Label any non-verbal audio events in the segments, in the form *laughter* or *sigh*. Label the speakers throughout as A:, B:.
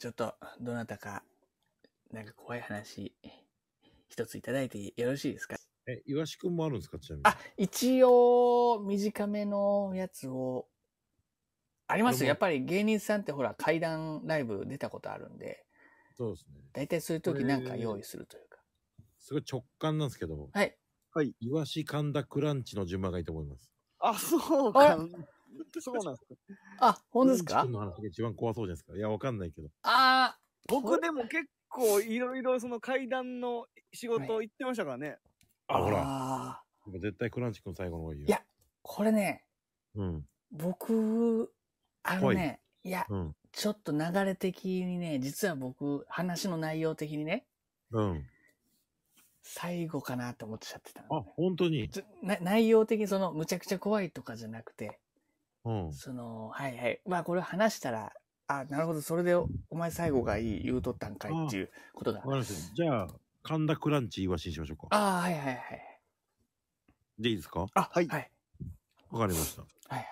A: ちょっと、どなたか、なんか怖い話、一ついただいてよろしいですかえ、イワシ君もあるんですかちなみに。あ、一応、短めのやつを、ありますよ。やっぱり芸人さんってほら、階段ライブ出たことあるんで、そうですね。大体そういう時なんか用
B: 意するというか。すごい直感なんですけど、はい。はい。イワシ神田クランチの順番がいいと思います。
C: あ、そうか。*laughs* そうなんです。か。
B: あ、本んですかの話が一番怖そうじゃないですか。いや、わかんないけど。
C: ああ、僕でも結構いろいろその階段の仕事行ってましたからね。はい、
B: あ、ほら。あ絶対クランチ君最後の方がいいよ。いや、
A: これね、うん、僕、あのね、いいや、うん、ちょっと流れ的にね、実は僕、話の内容的にね、うん、最後かなと思っちゃってた、ね、あ、本当に内容的にその、むちゃくちゃ怖いとかじゃなくて、うん。その、はいはい。まあこれ話したら、
B: あ、なるほど、それでお前最後がいい言うとったんかいっていうことだ。わかりました。じゃあ、神田クランチ言わしにしましょうか。
A: ああ、はいはいはい。
B: でいいですかあ、はい。はい。わかりました。はいはい。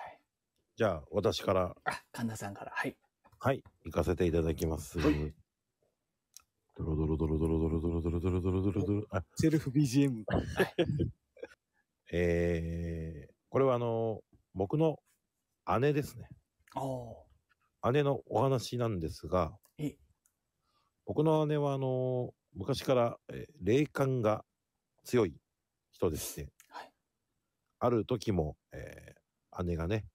B: じゃあ、私から。あ、
A: 神田さんから。はい。
B: はい、行かせていただきます。はい。ドロドロドロドロドロドロドロドロドロドロドロ。あ、セルフ BGM。*laughs* えー、これはあの、僕の姉ですね。姉のお話なんですが、僕の姉は、あの、昔から、え霊感が強い人でして、はい、ある時も、えー、姉がね、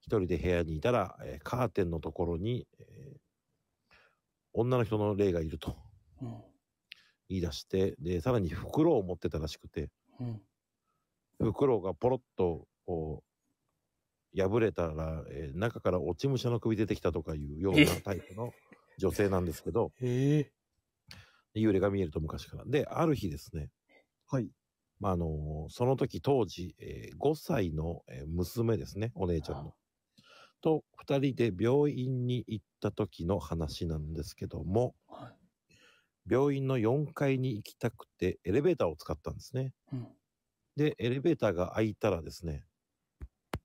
B: 一人で部屋にいたら、えー、カーテンのところに、えー、女の人の霊がいると、うん、言い出して、で、さらに袋を持ってたらしくて、うん、袋がポロッと、こ破れたら、えー、中から落ち武者の首出てきたとかいうようなタイプの女性なんですけど、*laughs* えー、幽霊が見えると昔から。で、ある日ですね、はい。まあ、あのー、その時当時、えー、5歳の娘ですね、お姉ちゃんの。と2人で病院に行った時の話なんですけども、はい、病院の4階に行きたくてエレベーターを使ったんですね。うん、で、エレベーターが開いたらですね、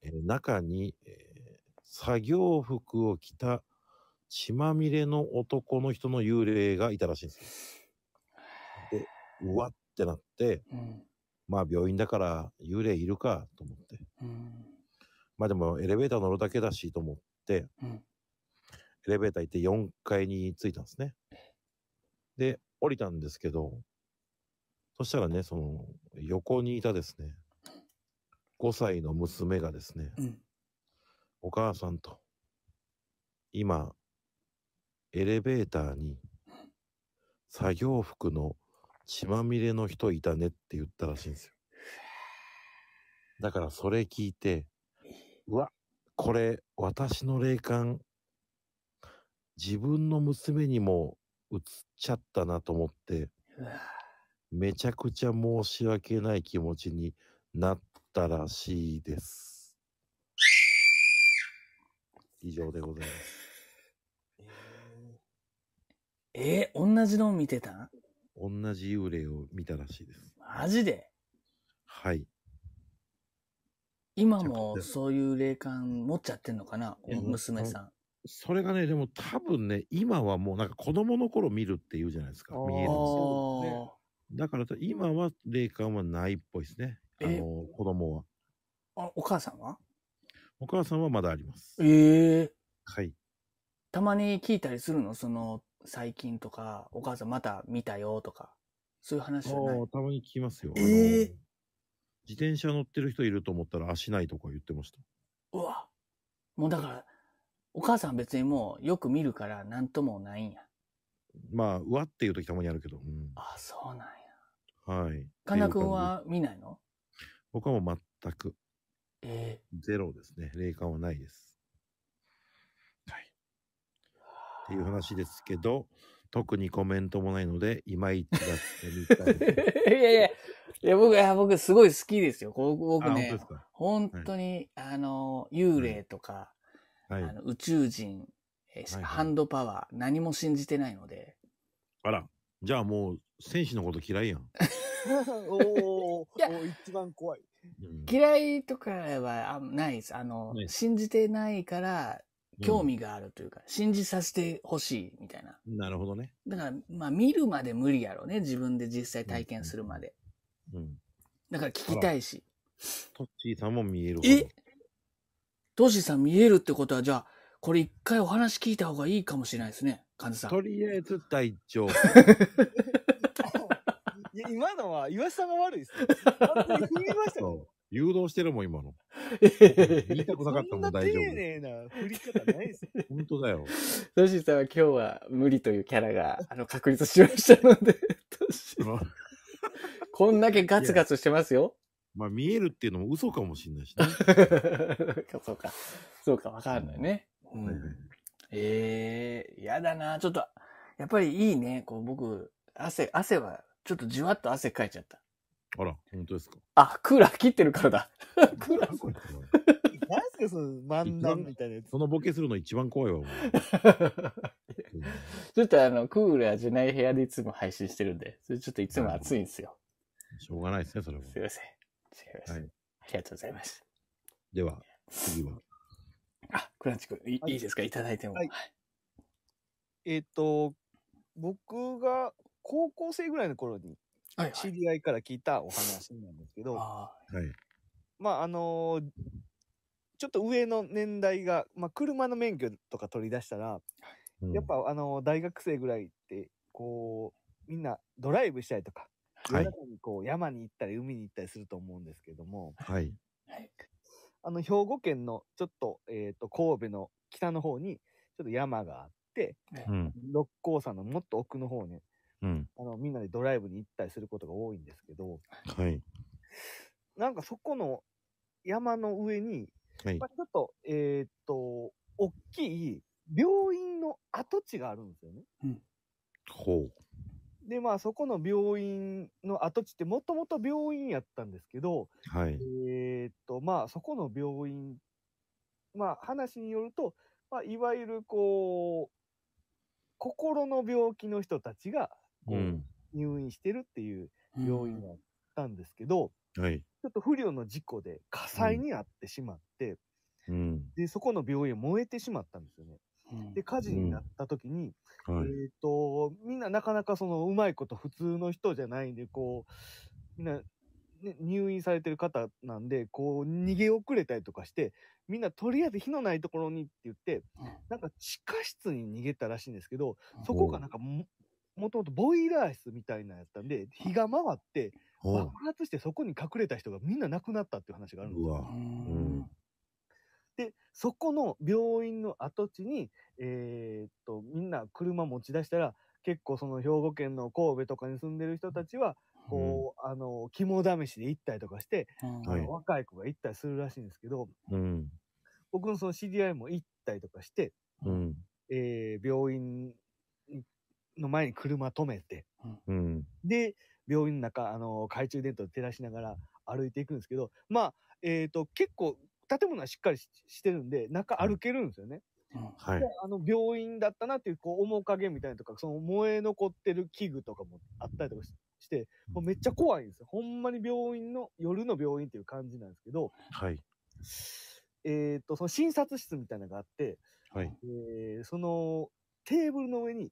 B: え中に、え作業服を着た血まみれの男の人の幽霊がいたらしいんですよ。で、うわってなって、うん、まあ病院だから幽霊いるかと思って。うん、まあでもエレベーター乗るだけだしと思って、うん、エレベーター行って4階に着いたんですね。で、降りたんですけど、そしたらね、その横にいたですね、5歳の娘がですね、うん、お母さんと、今、エレベーターに、作業服の血まみれの人いたねって言ったらしいんですよ。だからそれ聞いて、うわ、これ私の霊感、自分の娘にも映っちゃったなと思って、めちゃくちゃ申し訳ない気持ちになっったらしいです。以上でございます。
A: えー、同じのを見てた
B: 同じ幽霊を見たらしいです。マジではい。
A: 今もそういう霊感持っちゃってんのかな娘さん。
B: それがね、でも多分ね、今はもうなんか子供の頃見るって言うじゃないですか。見えるんですよ、だから今は霊感はないっぽいですね。あの、子供は。
A: あ、お母さんは
B: お母さんはまだあります。ええー、はい。
A: たまに聞いたりするのその、最近とか、お母さんまた見たよとか、そういう話はないたまに聞きますよ。ええー、
B: 自転車乗ってる人いると思ったら足ないとか言ってました。
A: うわ。もうだから、お母さん別にもうよく見るから何ともないんや。
B: まあ、うわっていう時たまにあるけど。うん、あ、そうなんや。はい。
A: 神田君は見ないの
B: 僕はもう全く、えー、ゼロですね。霊感はないです。はい。っていう話ですけど、特にコメントもないので、いまいちだってみたい。*laughs* いやいや、いや僕、いや僕すごい好きですよ。僕ね、
A: 本当に、はい、あの、幽霊とか、はい、あの宇宙人、はい、ハンドパワー、何も信じてないので。
B: あら。じゃあもう選手のこと嫌いやん。
C: *laughs* おお、一番怖い。
A: 嫌いとかはあないです。あの、ね信じてないから、興味があるというか、信じさせてほしいみたいな。
B: なるほどね。
A: だから、まあ見るまで無理やろうね。自分で実際体験するまで。うん。だから聞きたいし。
B: トッシーさんも見える。え
A: トシさん見えるってことは、じゃあ、これ一回お話聞いた方がいいかもしれないですね、患者さん。とりあえず隊長。
B: *laughs*
C: 今のは岩井さんが悪いです踏みました
B: 誘導してるもん、今の。*laughs* 言いたくなかったんもん大丁丈夫。寧な
C: 振り方ないですよ。本当だよ。
B: トシさんは今日は無理というキャラが、*laughs* あの、確
C: 立しましたので、ト
B: シこんだけガツガツしてますよ。まあ見えるっていうのも嘘かもしれないしね。そうか、そうか、わか
A: んないね。うん、ええー、やだな。ちょっと、やっぱりいいね。こう、僕、汗、汗は、ちょっとじわっと汗かいちゃった。あら、本当ですか。
B: あ、クーラー切ってるからだ。クーラー。何すか、その漫談みたいなやつ。そのボケするの一番怖いわ、*laughs* ちょっとあの、クーラーじゃない部屋でいつも配信してるんで、それちょっといつも暑いんですよ。しょうがないですね、それも。すいません。違います。はい、ありがとうございます。では、次は。
A: あ、
C: クランチ君、い、はい、いいですかいただいても。はい、えっ、と、僕が高校生ぐらいの頃に、知り合いから聞いたお話なんですけど、はいはい、まあ、あのー、ちょっと上の年代が、まあ、車の免許とか取り出したら、やっぱ、あのー、大学生ぐらいって、こう、みんなドライブしたりとか、はい、にこう、山に行ったり海に行ったりすると思うんですけども、はい。あの、兵庫県のちょっと、えっ、ー、と、神戸の北の方に、ちょっと山があって、うん、六甲山のもっと奥の方に、うん、あの、みんなでドライブに行ったりすることが多いんですけど、はい。なんかそこの山の上に、はい、ちょっと、えっ、ー、と、大きい病院の跡地があるんですよね。うん、ほう。で、まあ、そこの病院の跡地って、もともと病院やったんですけど、はい。えーえっと、まあ、そこの病院、まあ、話によると、まあ、いわゆるこう、心の病気の人たちが、こう、入院してるっていう病院だったんですけど、うん、はい。ちょっと不慮の事故で火災にあってしまって、うん、で、そこの病院燃えてしまったんですよね。うん、で、火事になった時に、うんはい、えっ、と、みんななかなかその、うまいこと普通の人じゃないんで、こう、みんなね、入院されてる方なんで、こう、逃げ遅れたりとかして、みんなとりあえず火のないところにって言って、なんか地下室に逃げたらしいんですけど、そこがなんかも、もともとボイラー室みたいなやったんで、火が回って、爆発してそこに隠れた人がみんな亡くなったっていう話があるんですよ。で、そこの病院の跡地に、えー、っと、みんな車持ち出したら、結構その兵庫県の神戸とかに住んでる人たちは、こう、うん、あの、肝試しで行ったりとかして、はい、若い子が行ったりするらしいんですけど、うん、僕のその知り合いも行ったりとかして、うん、えー、病院の前に車止めて、うん、で、病院の中、あの、懐中電灯照らしながら歩いていくんですけど、まあ、えっ、ー、と、結構、建物はしっかりしてるんで、中歩けるんですよね。はい。あの、病院だったなっていう、こう、面影みたいなとか、その燃え残ってる器具とかもあったりとかして、もうめっちゃ怖いんですよ。ほんまに病院の、夜の病院っていう感じなんですけど、はい。えっ、ー、と、その診察室みたいなのがあって、はい。えー、その、テーブルの上に、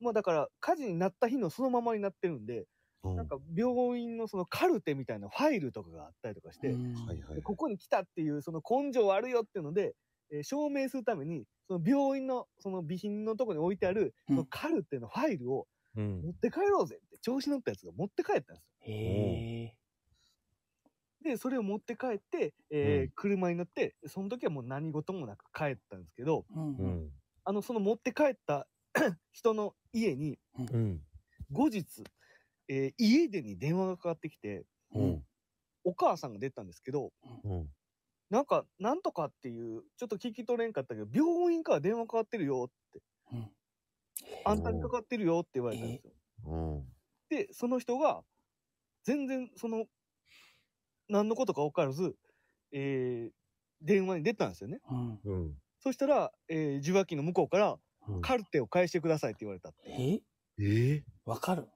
C: まあだから、火事になった日のそのままになってるんで、なんか病院のそのカルテみたいなファイルとかがあったりとかして、ここに来たっていうその根性あるよっていうので、え証明するために、その病院の、その備品のとこに置いてある、そのカルテのファイルを持って帰ろうぜって、調子乗ったやつが持って帰ったんですよ。へで、それを持って帰って、えー、車に乗って、その時はもう何事もなく帰ったんですけど、うん、あの、その持って帰った *coughs* 人の家に、うん、後日、えー、家でに電話がかかってきて、うん、お母さんが出たんですけど、うん、なんか、なんとかっていう、ちょっと聞き取れんかったけど、病院から電話かかってるよって。うん、あんたにかかってるよって言われたんですよ。うん、で、その人が、全然、その、何のことか分からず、えー、電話に出たんですよね。うん、そしたら、えー、受話器の向こうから、うん、カルテを返してくださいって言われたって。ええわかる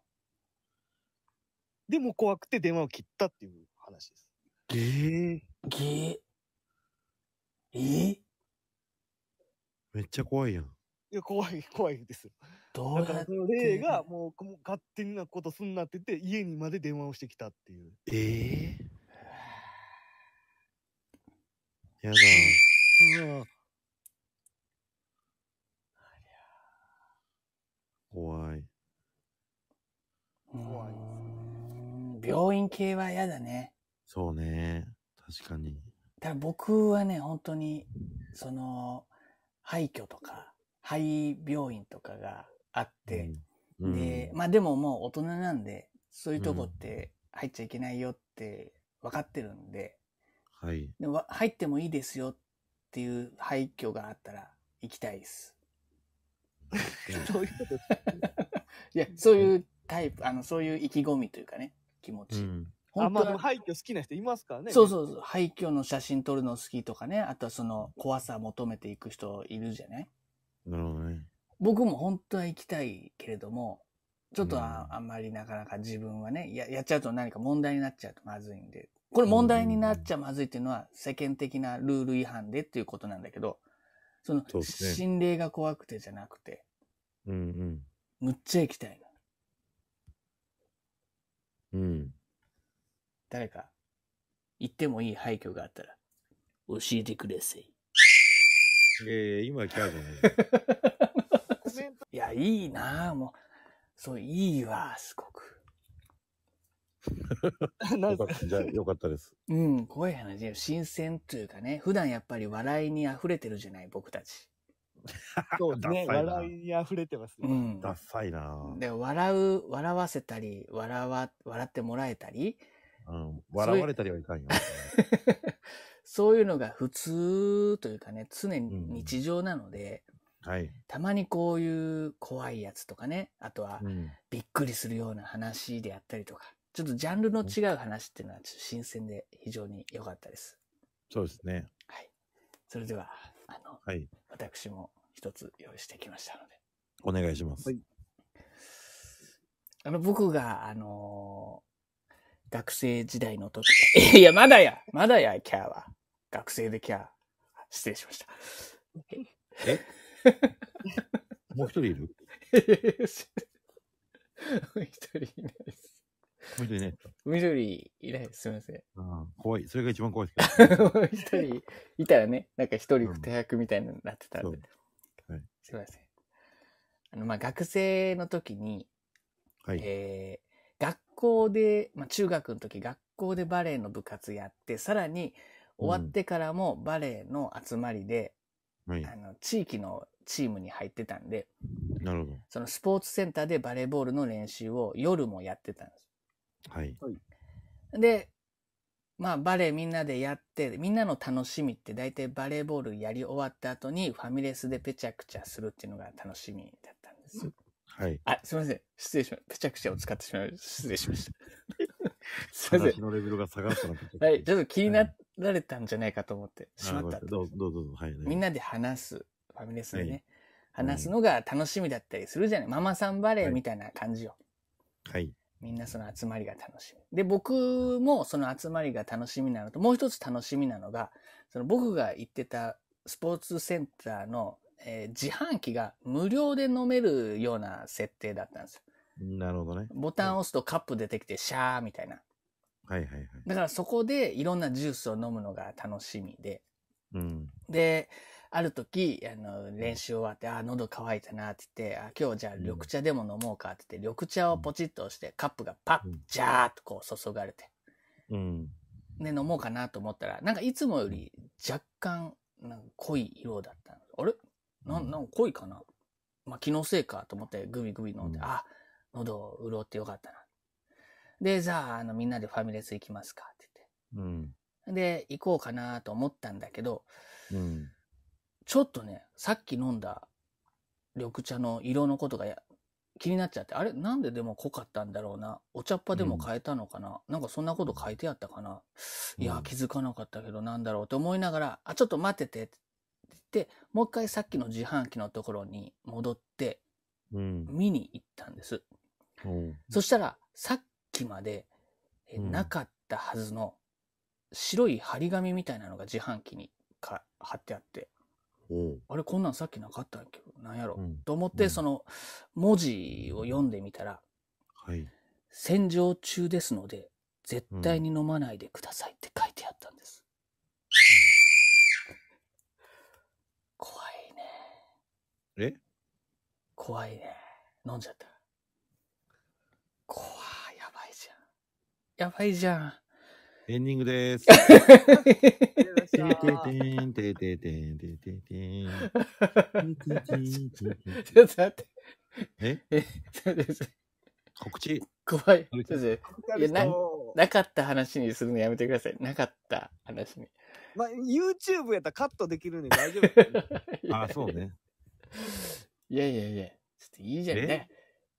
C: でも怖くて電話を切ったっていう話
B: です。ええー、えーえめっちゃ怖いやん。い
C: や、怖い、*laughs* 怖いですどうやっかてその霊がもう、勝手なことすんなってて、家にまで電話をしてきたってい
B: う。ええやだ。うん。怖い。怖いですね病
A: 院系は嫌だね。
B: そうね。確かに。
A: だ僕はね、本当に、その、廃墟とか、廃病院とかが
B: あって、うん、で、
A: まあでももう大人なんで、そういうとこって入っちゃいけないよって分かってるんで、うん、はい。で入ってもいいですよっていう廃墟があったら行きたい *laughs* です。い *laughs* いや、そういうタイプ、あの、そういう意気込みというかね、気持ち。うんあまあ、
C: 廃墟好きな人いますからね。そうそうそ
A: う。廃墟の写真撮るの好きとかね。あとはその怖さ求めていく人いるじゃないなるほどね。僕も本当は行きたいけれども、ちょっとあ,、ん、まりなかなか自分はねや、やっちゃうと何か問題になっちゃうとまずいんで。これ問題になっちゃまずいっていうのは世間的なルール違反でっていうことなんだけど、その、心霊が怖くてじゃなくて、うんうん。むっちゃ行きたい誰か、言ってもいい廃墟があったら、教えてください。いやい今じゃない。いや、いいなぁ、もう。そう、いいわ、すごく。
B: *laughs* よかった、じゃよかったです。
A: うん、怖い話新鮮というかね、普段やっぱり笑いに溢れてるじゃない、
B: 僕たち。*laughs* そうね。笑い
A: に溢れてますうね。ん。ダッ
B: サいなぁ。で、
A: 笑う、笑わせたり、笑わ、笑ってもらえたり、うん。笑われたり
B: はいかんよ。*laughs*
A: そういうのが普通というかね、常に日常なので、うん、はい、たまにこういう怖いやつとかね、あとはびっくりするような話であったりとか、ちょっとジャンルの違う話っていうのは新鮮で非常に良かったです。
B: そうですね。はい。
A: それでは、あの、はい、私も一つ用意してきましたので。
B: お願いします。はい、
A: あの、僕が、あのー学生時代の時。*laughs* いや、まだやまだや、キャーは。学生でキャー。失礼しました。え *laughs* もう一人いるもう一人いないです。もう一人いないですもう一人いないです。すみません。うん、怖い。それが一番怖いですけど。*laughs* もう一人いたらね、なんか一人二役みたいになってたんで。うん、はい、すみません。あの、まあ、学生の時に、はい、え校で、まあ、中学の時学校でバレエの部活やって、さらに終わってからもバレエの集まりで、うん、あの地域のチームに入ってたんで、そのスポーツセンターでバレーボールの練習を夜もやってたんです。はい。で、まあバレエみんなでやって、みんなの楽しみって大体バレーボールやり終わった後にファミレスでペチャクチャするっていうのが楽しみだったんです。はい。あ、すみません。失礼しました。ペチャクチャを使ってしまいました。失礼しました。*laughs* すみません。のレベルが下がったのはい。ちょっと気になられたんじゃないかと思って、しまった
B: どうぞどうぞ。はい、
A: みんなで話す、ファミレスでね、話すのが楽しみだったりするじゃない。ママさんバレーみたいな感じよ。はい。みんなその集まりが楽しみ。で、僕もその集まりが楽しみなのと、もう一つ楽しみなのが、その僕が行ってたスポーツセンターのえー、自販機が無料で飲めるような設定だったんですよ。なるほどね。ボタンを押すとカップ出てきて、シャーみたいな。はいはいはい。だからそこでいろんなジュースを飲むのが楽しみで。うん。で、ある時、あの、練習終わって、あ、喉乾いたなって言って、あ、今日じゃあ緑茶でも飲もうかって言って、緑茶をポチッと押して、カップがパッ、ジャーっとこう注がれて。うん。で、飲もうかなと思ったら、なんかいつもより若干、なんか濃い色だったあれな、なん濃いかな。まあ、気のせいかと思ってグビグビ飲んで、うん、あ、喉潤ってよかったな。で、じゃあ、あの、みんなでファミレス行きますかって言って。うん、で、行こうかなと思ったんだけど、うん、ちょっとね、さっき飲んだ緑茶の色のことが気になっちゃって、あれなんででも濃かったんだろうな。お茶っ葉でも変えたのかな、うん、なんかそんなこと書いてあったかな、うん、いや、気づかなかったけどなんだろうと思いながら、あ、ちょっと待ってて、で、もう一回さっきの自販機のところに戻って、見に行ったんです。うん、そしたら、さっきまで、えなかったはずの白い張り紙みたいなのが自販機にか貼ってあって、あれこんなんさっきなかったんけど、なんやろ、うん、と思って、その文字を読んでみたら、はい、戦場中ですので、絶対に飲まないでくださいって書え怖いね。飲んじゃった。怖い、やばいじゃん。やばいじゃん。
B: エンディングです。ちょっと待って。ええ、
A: 告知怖い。いやな、なかった話にするのやめてください。なかった話に。
C: まあ、YouTube やったらカットできるんで大丈
B: 夫。*laughs* あ、そうね。
C: *laughs*
A: いやいやいや、ちょっといいじゃんね。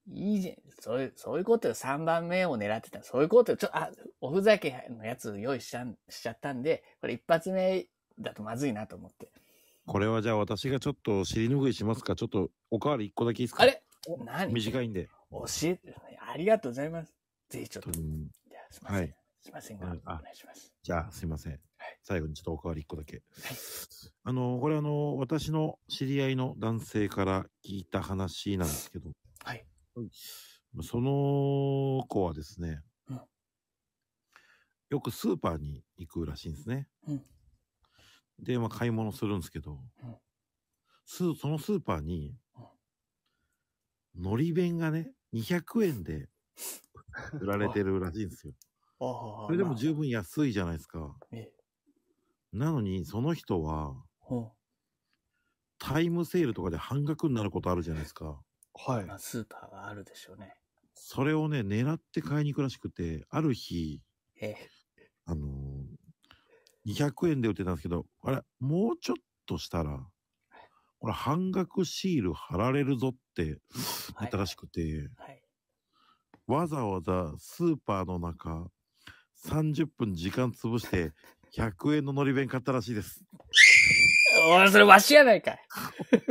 A: いいじゃん。そういう、そういうことよ。3番目を狙ってた。そういうことよ。ちょ、あ、おふざけのやつ用意しちゃしちゃったんで、これ一発目だとまずいなと思って。
B: これはじゃあ私がちょっと尻拭いしますかちょっとおかわり1個だけいいですかあれ何短いんで。教
A: え、ありがとうございます。
B: ぜひちょっと。じゃあすいません。はい、すいま
A: せんが、お願いしま
B: す。じゃあすいません。最後にちょっとおかわり1個だけ。あの、これあの、私の知り合いの男性から聞いた話なんですけど、はい。その子はですね、うん、よくスーパーに行くらしいんですね。うん、で、まあ買い物するんですけど、うんそのスーパーに、のり弁がね、200円で売られてるらしいんですよ。*laughs* それでも十分安いじゃないですか。え、なのに、その人は、タイムセールとかで半額になることあるじゃないですか。はいスー
A: パーがあるでしょうね。
B: それをね、狙って買いに行くらしくて、ある日、
A: ええ。あのー
B: 200円で売ってたんですけど、あれ、もうちょっとしたら、これ半額シール貼られるぞってはなったらしくて、はい。わざわざスーパーの中、30分時間潰して100円ののり弁買ったらしいです。
A: おそれわしやないかい。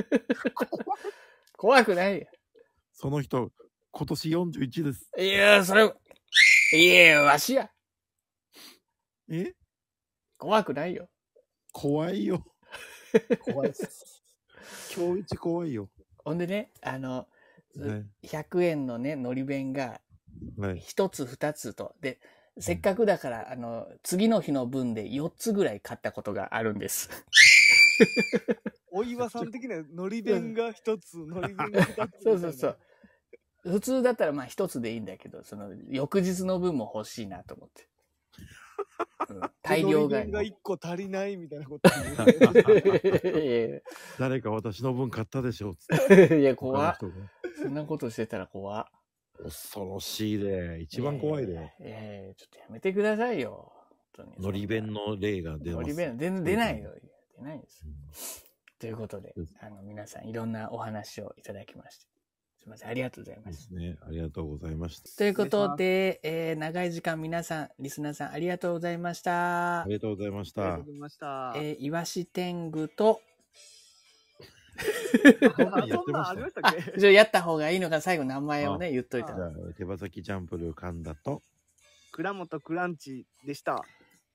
A: *laughs* 怖くないよ。
B: その人、今年41です。
A: いや、それ、いや、わしや。え怖くないよ。怖いよ。*laughs* 怖いです。今日一怖いよ。ほんでね、あの、は100円のね、のり弁が、一つ二つと。で、せっかくだから、あの、次の日の分で4つぐらい買ったことがあるんです。
C: お岩さん的には、のり弁が1つ、のり弁
A: が2つ。*laughs* そうそうそう。普通だったらまあ1つでいいんだけど、その翌日の分も欲しいなと思って。
B: うん、*laughs* 大量買い。
C: が1個足りないみたいなこと。*laughs*
B: 誰か私の分買ったでしょういや、怖そんなことしてたら怖恐ろしいで、一番怖いで。
A: ええちょっとやめてくださいよ。
B: のり弁の例が出ます。のり弁、
A: 全然出ないよ。出ないです。うん、ということで、あの、皆さんいろんなお話をいただきまして。すみません。ありがとうございました。ですね。ありが
B: とうございました。ということ
A: で、えー、長い時間皆さん、リスナーさんありがとうございました。ありが
B: とうございました。ありがとうご
A: ざいました。えー、天狗と、やってました。あ、じゃあやった方がいいのか、最後名前をね、言っといた。
B: 手羽先ジャンプル神田と、
C: 倉本クランチでした。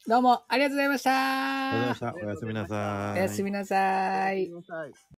C: どうもありがとうございました。ありがとうございました。おやすみな
B: さい。おや
C: すみなさい。